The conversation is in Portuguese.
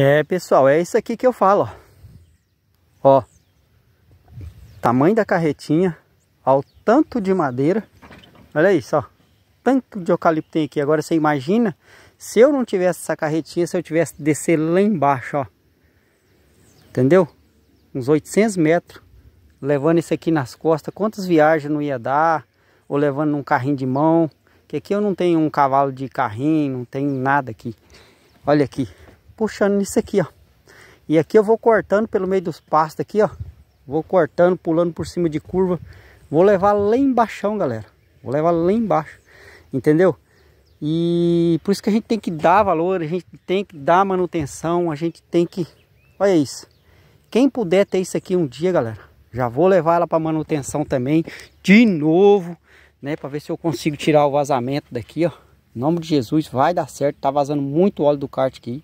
É, pessoal, é isso aqui que eu falo, ó. ó. tamanho da carretinha, ao tanto de madeira. Olha isso, ó. Tanto de eucalipto tem aqui. Agora você imagina se eu não tivesse essa carretinha, se eu tivesse descer lá embaixo, ó. Entendeu? Uns 800 metros. Levando isso aqui nas costas. Quantas viagens não ia dar? Ou levando num carrinho de mão. Porque aqui eu não tenho um cavalo de carrinho, não tenho nada aqui. Olha aqui puxando nisso aqui, ó. E aqui eu vou cortando pelo meio dos pastos aqui, ó. Vou cortando, pulando por cima de curva. Vou levar lá embaixo, galera. Vou levar lá embaixo, entendeu? E por isso que a gente tem que dar valor, a gente tem que dar manutenção, a gente tem que... Olha isso. Quem puder ter isso aqui um dia, galera, já vou levar ela para manutenção também, de novo, né? Para ver se eu consigo tirar o vazamento daqui, ó. Em nome de Jesus, vai dar certo. Tá vazando muito óleo do kart aqui.